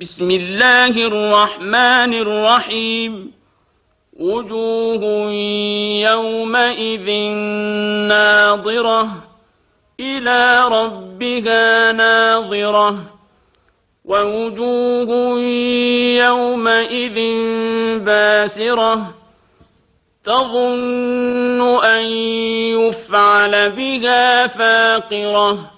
بسم الله الرحمن الرحيم وجوه يومئذ ناظرة إلى ربها ناظرة ووجوه يومئذ باسرة تظن أن يفعل بها فاقرة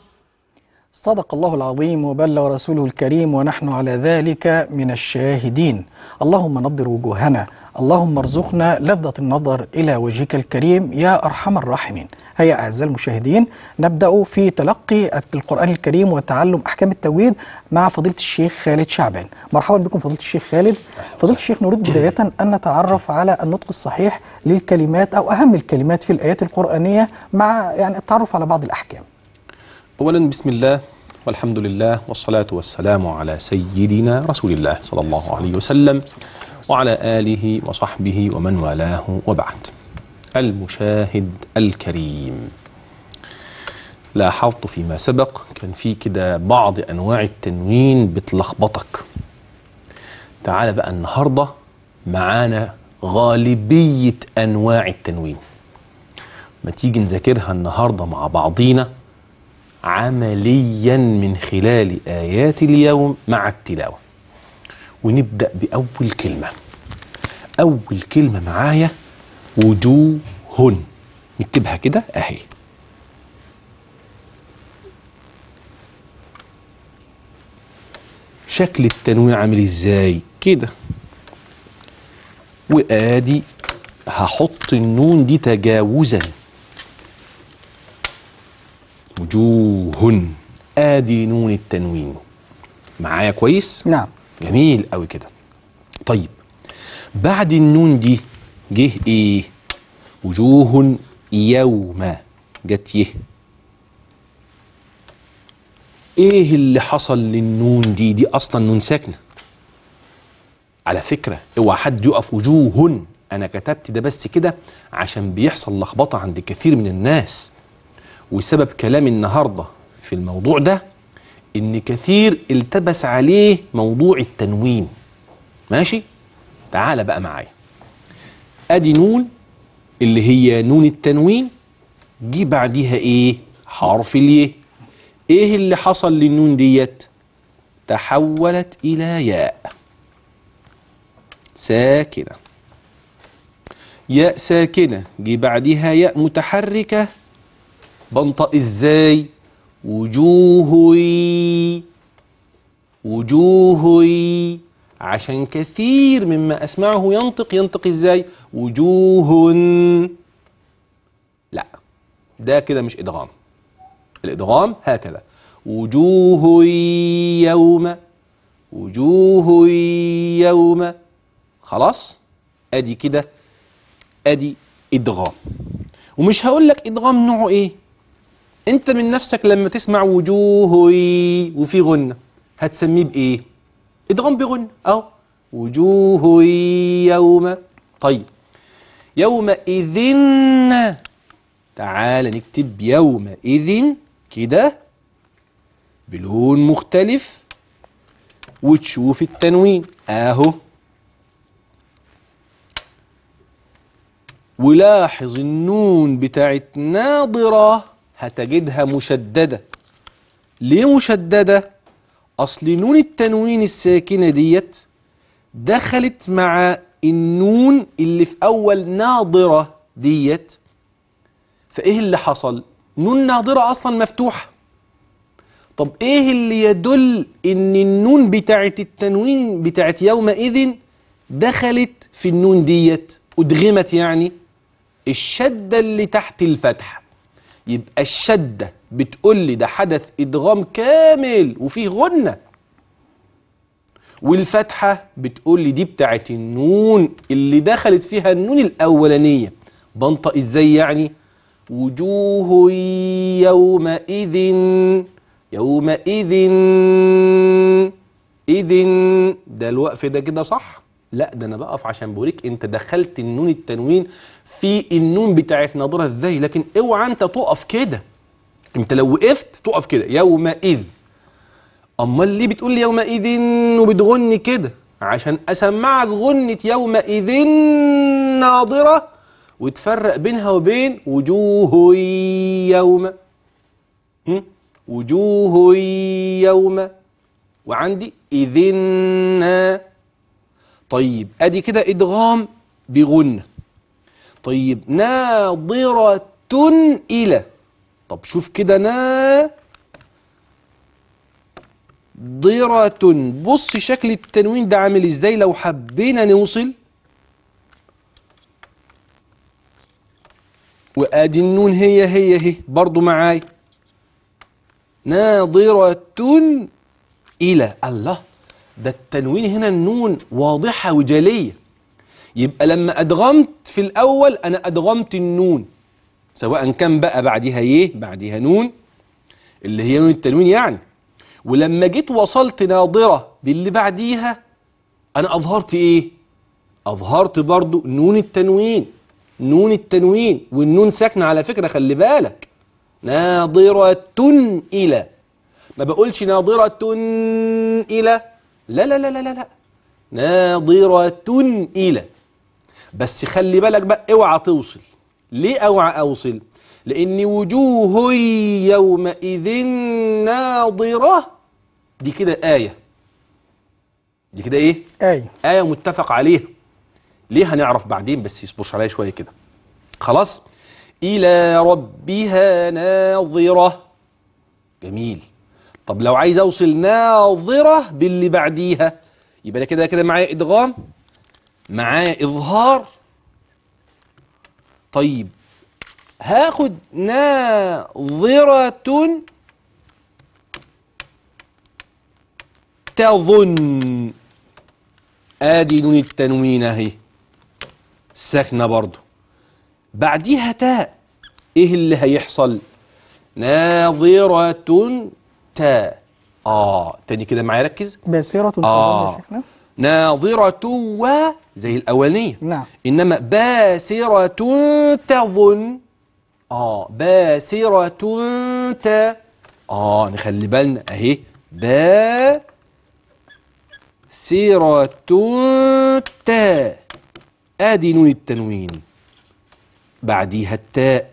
صدق الله العظيم وبلغ رسوله الكريم ونحن على ذلك من الشاهدين اللهم نضر وجوهنا اللهم ارزقنا لذة النظر إلى وجهك الكريم يا أرحم الراحمين هيا أعزائي المشاهدين نبدأ في تلقي القرآن الكريم وتعلم أحكام التوييد مع فضيلة الشيخ خالد شعبان مرحبا بكم فضيلة الشيخ خالد فضيلة الشيخ نريد بداية أن نتعرف على النطق الصحيح للكلمات أو أهم الكلمات في الآيات القرآنية مع يعني التعرف على بعض الأحكام أولا بسم الله والحمد لله والصلاة والسلام على سيدنا رسول الله صلى الله عليه وسلم وعلى آله وصحبه ومن والاه وبعد المشاهد الكريم لاحظت فيما سبق كان في كده بعض أنواع التنوين بتلخبطك تعال بقى النهاردة معانا غالبية أنواع التنوين ما تيجي نذاكرها النهاردة مع بعضينا عمليا من خلال آيات اليوم مع التلاوة ونبدأ بأول كلمة أول كلمة معايا وجوه نكتبها كده أهي شكل التنويع عامل ازاي كده وادي هحط النون دي تجاوزا وجوه ادي نون التنوين معايا كويس نعم جميل قوي كده طيب بعد النون دي جه ايه وجوه يوم جت يه ايه اللي حصل للنون دي دي اصلا نون ساكنه على فكره اوعى حد يقف وجوه انا كتبت ده بس كده عشان بيحصل لخبطه عند كثير من الناس وسبب كلامي النهارده في الموضوع ده ان كثير التبس عليه موضوع التنوين ماشي تعال بقى معايا ادي نون اللي هي نون التنوين جه بعديها ايه حرف اليه ايه اللي حصل للنون ديت تحولت الى ياء ساكنه ياء ساكنه جه بعدها ياء متحركه بنطق ازاي وجوه وجوه عشان كثير مما اسمعه ينطق ينطق ازاي وجوه لا ده كده مش ادغام الادغام هكذا وجوه يوم وجوه يوم خلاص ادي كده ادي ادغام ومش هقول لك ادغام نوعه ايه انت من نفسك لما تسمع وجوه وفي غنة هتسميه بايه ادغم بغن اهو وجوه يوم طيب يومئذ تعال نكتب يومئذ كده بلون مختلف وتشوف التنوين اهو ولاحظ النون بتاعت ناضره هتجدها مشددة ليه مشددة؟ أصل نون التنوين الساكنة ديت دخلت مع النون اللي في أول ناظرة ديت فإيه اللي حصل؟ نون ناظرة أصلا مفتوحة طب إيه اللي يدل إن النون بتاعة التنوين بتاعة يومئذ دخلت في النون ديت أدغمت يعني الشدة اللي تحت الفتحة يبقى الشدة بتقول لي ده حدث إدغام كامل وفيه غنة والفتحة بتقول لي دي بتاعت النون اللي دخلت فيها النون الأولانية بنطق إزاي يعني وجوه يومئذ يومئذ إذن ده الوقف ده كده صح لا ده انا بقف عشان بوريك انت دخلت النون التنوين في النون بتاعت نظرة ازاي لكن اوعى انت تقف كده انت لو وقفت تقف كده يومئذ امال ليه بتقول لي يومئذ وبتغني كده عشان اسمعك غنه يومئذ ناظره وتفرق بينها وبين وجوه يوم وجوه يوم وعندي إذن طيب أدي كده إدغام بغن طيب ناظرة إلى طب شوف كده نا ضرة بص شكل التنوين ده عامل ازاي لو حبينا نوصل وادي النون هي هي هي برضو معاي ناظرة إلى الله ده التنوين هنا النون واضحة وجلية يبقى لما أدغمت في الأول أنا أدغمت النون سواء كان بقى بعدها إيه بعدها نون اللي هي نون التنوين يعني ولما جيت وصلت ناظرة باللي بعديها أنا أظهرت إيه؟ أظهرت برضو نون التنوين نون التنوين والنون ساكنة على فكرة خلي بالك ناظرة إلى ما بقولش ناظرة إلى لا لا لا لا لا لا ناظرة إلى بس خلي بالك بقى اوعى توصل ليه اوعى اوصل لان وجوه يومئذ ناظرة دي كده آية دي كده ايه آية آية متفق عليها ليه هنعرف بعدين بس يصبرش عليا شوية كده خلاص إلى ربها ناظرة جميل طب لو عايز اوصل ناظرة باللي بعديها يبقى انا كده كده معايا ادغام معايا اظهار طيب هاخد ناظرة تظن ادي نون التنوين اهي ساكنه برضو بعديها تاء ايه اللي هيحصل ناظرة تا آه تاني كده معايا ركز باسرة آه. يا شيخنا ناظرة و زي الأولانية نعم إنما باسرة تظن آه باسرة تا آه نخلي بالنا أهي با سيرة تا آدي نون التنوين بعديها التاء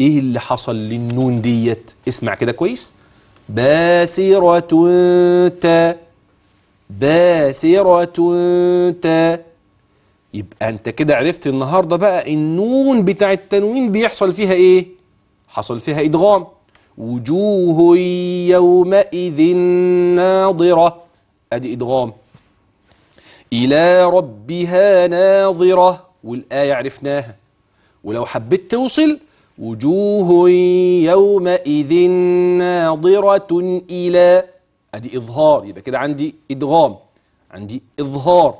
إيه اللي حصل للنون ديت اسمع كده كويس باسرة ت باسرة ت يبقى انت كده عرفت النهارده بقى النون بتاع التنوين بيحصل فيها ايه حصل فيها ادغام وجوه يومئذ ناظرة ادي ادغام الى ربها ناظرة والآية عرفناها ولو حبيت توصل وجوه يومئذ ناظرة إلى أدي إظهار يبقى كده عندي إدغام عندي إظهار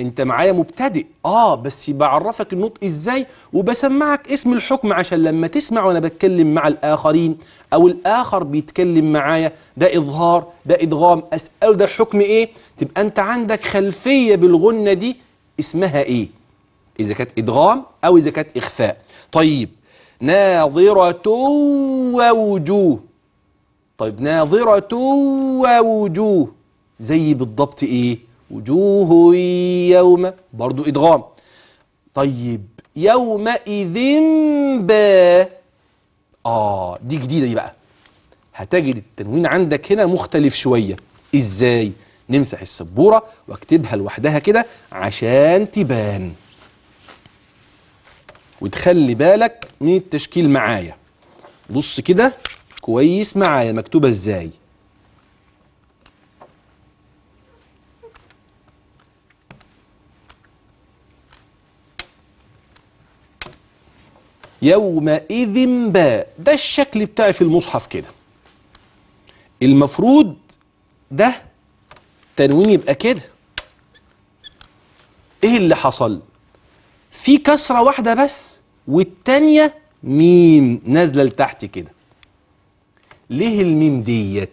أنت معايا مبتدئ آه بس بعرفك النطق إزاي وبسمعك اسم الحكم عشان لما تسمع وأنا بتكلم مع الآخرين أو الآخر بيتكلم معايا ده إظهار ده إدغام أسأله ده الحكم إيه تبقى أنت عندك خلفية بالغنة دي اسمها إيه إذا كانت إدغام أو إذا كانت إخفاء طيب ناظرة ووجوه طيب ناظرة ووجوه زي بالضبط ايه وجوه يوم برضو ادغام طيب يومئذ با اه دي جديدة دي بقى هتجد التنوين عندك هنا مختلف شوية ازاي نمسح السبورة واكتبها لوحدها كده عشان تبان وتخلي بالك من التشكيل معايا بص كده كويس معايا مكتوبة ازاي يومئذ باء ده الشكل بتاعي في المصحف كده المفروض ده تنوين يبقى كده ايه اللي حصل في كسرة واحدة بس والتانية ميم نازلة لتحت كده ليه الميم ديت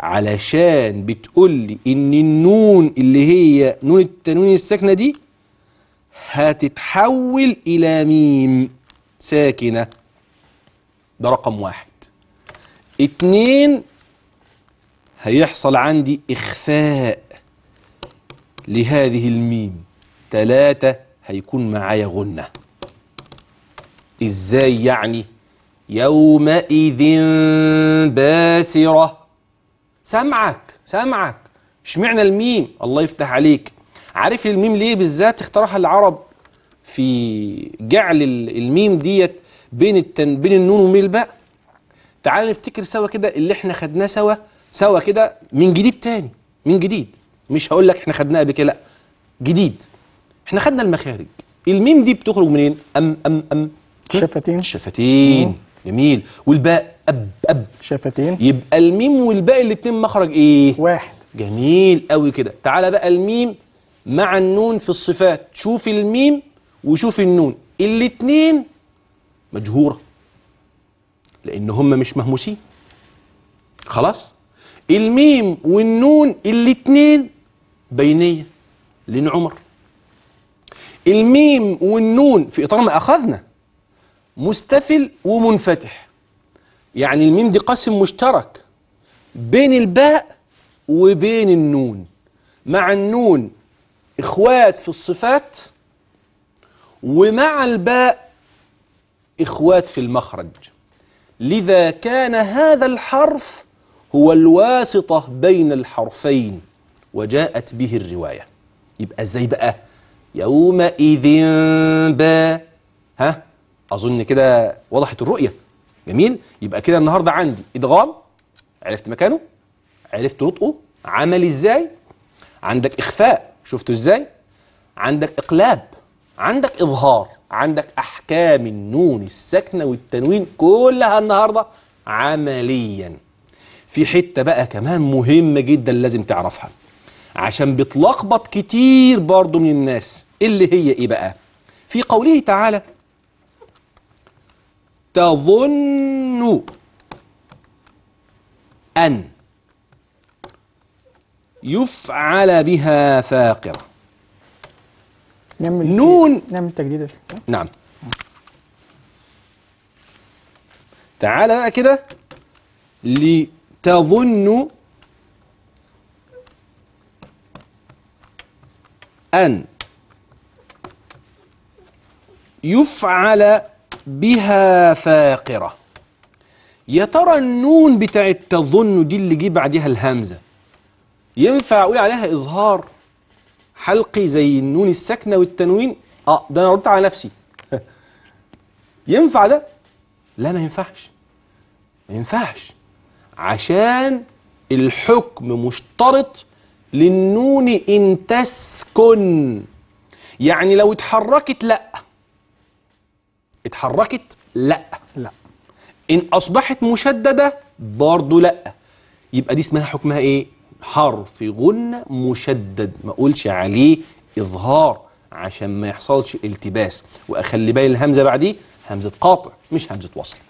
علشان بتقول لي ان النون اللي هي نون التنوين الساكنة دي هتتحول الى ميم ساكنة ده رقم واحد اتنين هيحصل عندي اخفاء لهذه الميم ثلاثه هيكون معايا غنة إزاي يعني يومئذ باسرة سامعك سامعك اشمعنى الميم الله يفتح عليك عارف الميم ليه بالذات اخترعها العرب في جعل الميم ديت بين التن بين النون وميل الباء تعال نفتكر سوا كده اللي احنا خدناه سوا سوا كده من جديد تاني من جديد مش هقول لك احنا خدناه قبل كده لا جديد احنا خدنا المخارج الميم دي بتخرج منين ام ام ام شفتين شفتين جميل والباء اب اب شفتين يبقى الميم والباء الاثنين مخرج ايه واحد جميل قوي كده تعالى بقى الميم مع النون في الصفات شوف الميم وشوف النون الاثنين مجهوره لان هم مش مهموسين خلاص الميم والنون الاثنين بينيه لين عمر الميم والنون في إطار ما أخذنا مستفل ومنفتح يعني الميم دي قسم مشترك بين الباء وبين النون مع النون إخوات في الصفات ومع الباء إخوات في المخرج لذا كان هذا الحرف هو الواسطة بين الحرفين وجاءت به الرواية يبقى ازاي بقى يومئذ با ها اظن كده وضحت الرؤيه جميل يبقى كده النهارده عندي ادغام عرفت مكانه عرفت نطقه عمل ازاي عندك اخفاء شفته ازاي عندك اقلاب عندك اظهار عندك احكام النون الساكنه والتنوين كلها النهارده عمليا في حته بقى كمان مهمه جدا لازم تعرفها عشان بتلخبط كتير برضو من الناس اللي هي ايه بقى في قوله تعالى تظن أن يفعل بها فاقرة نعمل نون نعمل تجديد نعم تعالى بقى كده لتظن أن يفعل بها فاقرة يا ترى النون بتاعت تظن دي اللي جه بعدها الهمزة ينفع أقول عليها إظهار حلقي زي النون الساكنة والتنوين آه ده أنا ردت على نفسي ينفع ده؟ لا ما ينفعش ما ينفعش عشان الحكم مشترط للنون إن تسكن يعني لو اتحركت لأ اتحركت لأ لأ إن أصبحت مشددة برضه لأ يبقى دي اسمها حكمها إيه؟ حرف غنة مشدد ما أقولش عليه إظهار عشان ما يحصلش التباس وأخلي بالي الهمزة بعديه همزة قاطع مش همزة وصل